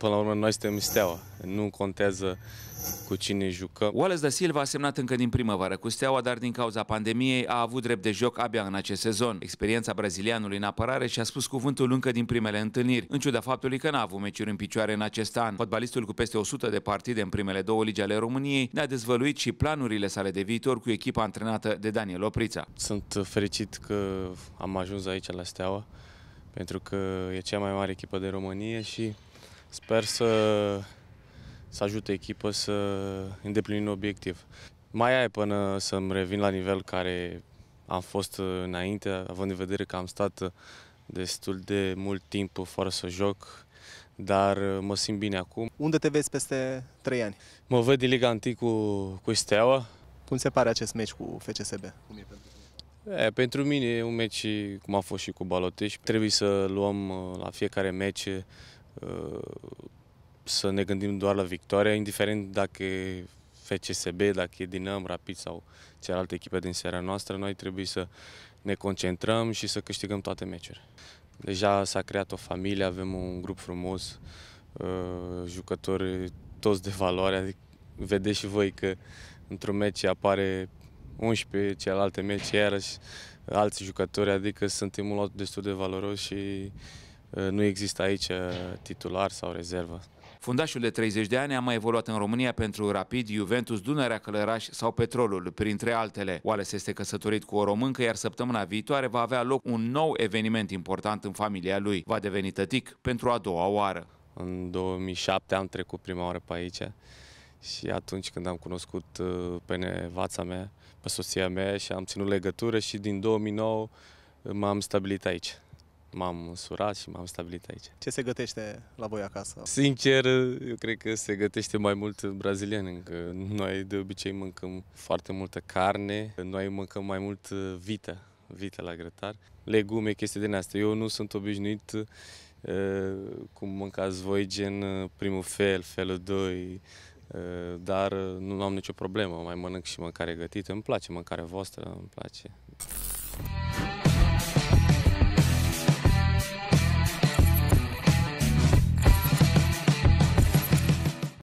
Până la urmă, noi suntem steaua. Nu contează cu cine jucăm. Wallace da Silva a semnat încă din primăvară cu steaua, dar din cauza pandemiei a avut drept de joc abia în acest sezon. Experiența brazilianului în apărare și-a spus cuvântul încă din primele întâlniri, în ciuda faptului că n-a avut meciuri în picioare în acest an. Fotbalistul cu peste 100 de partide în primele două ligi ale României ne-a dezvăluit și planurile sale de viitor cu echipa antrenată de Daniel Oprița. Sunt fericit că am ajuns aici la steaua pentru că e cea mai mare echipă de România și Sper să, să ajute echipa să îndeplinim obiectiv. Mai ai până să-mi revin la nivel care am fost înainte, având în vedere că am stat destul de mult timp fără să joc, dar mă simt bine acum. Unde te vezi peste 3 ani? Mă văd din Liga Antic cu, cu Steaua. Cum se pare acest meci cu FCSB? Cum e pentru E, pentru mine e un meci cum a fost și cu Balotești. Trebuie să luăm uh, la fiecare meci Uh, să ne gândim doar la victoria, indiferent dacă e FCSB, dacă e Dinam, Rapid sau celelalte echipe din seara noastră, noi trebuie să ne concentrăm și să câștigăm toate meciurile. Deja s-a creat o familie, avem un grup frumos, uh, jucători toți de valoare, adică vedeți și voi că într-un meci apare 11, celelalte meci iarăși alți jucători, adică suntem un lot destul de valoros și Eh, nu există aici eh, titular sau rezervă. Fundașul de 30 de ani a mai evoluat în România pentru Rapid, Juventus, Dunărea Călăraș sau Petrolul, printre altele. Wallace este căsătorit cu o româncă, iar săptămâna viitoare va avea loc un nou eveniment important în familia lui. Va deveni tătic pentru a doua oară. În 2007 am trecut prima oară pe aici și atunci când am cunoscut eh, pe nevața mea, pe soția mea și am ținut legătură și din 2009 m-am stabilit aici m-am surat și m-am stabilit aici. Ce se gătește la voi acasă? Sincer, eu cred că se gătește mai mult brazilian, că noi de obicei mâncăm foarte multă carne, noi mâncăm mai mult vită, vită la grătar, legume, chestii din astea. Eu nu sunt obișnuit uh, cum mâncați voi, gen uh, primul fel, felul 2, uh, dar nu am nicio problemă, mai mănânc și mâncare gătită, îmi place mâncarea voastră, îmi place.